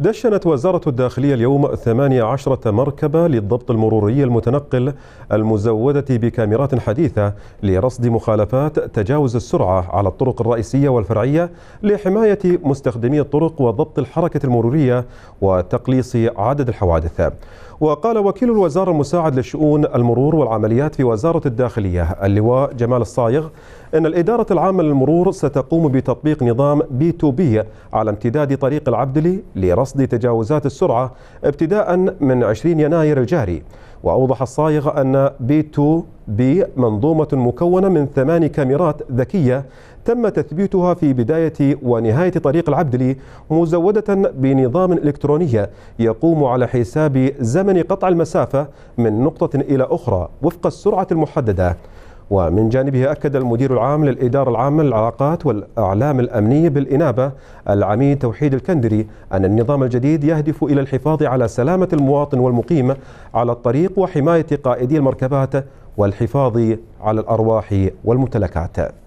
دشنت وزارة الداخلية اليوم 18 مركبة للضبط المروري المتنقل المزودة بكاميرات حديثة لرصد مخالفات تجاوز السرعة على الطرق الرئيسية والفرعية لحماية مستخدمي الطرق وضبط الحركة المرورية وتقليص عدد الحوادث وقال وكيل الوزارة المساعد لشؤون المرور والعمليات في وزارة الداخلية اللواء جمال الصايغ أن الإدارة العامة للمرور ستقوم بتطبيق نظام بي تو بي على امتداد طريق العبدلي لرصد رصد تجاوزات السرعة ابتداء من 20 يناير الجاري وأوضح الصايغ أن بي 2 بي منظومة مكونة من ثمان كاميرات ذكية تم تثبيتها في بداية ونهاية طريق العبدلي مزودة بنظام إلكترونية يقوم على حساب زمن قطع المسافة من نقطة إلى أخرى وفق السرعة المحددة ومن جانبه أكد المدير العام للإدارة العامة للعلاقات والأعلام الأمنية بالإنابة العميد توحيد الكندري أن النظام الجديد يهدف إلى الحفاظ على سلامة المواطن والمقيم على الطريق وحماية قائدي المركبات والحفاظ على الأرواح والممتلكات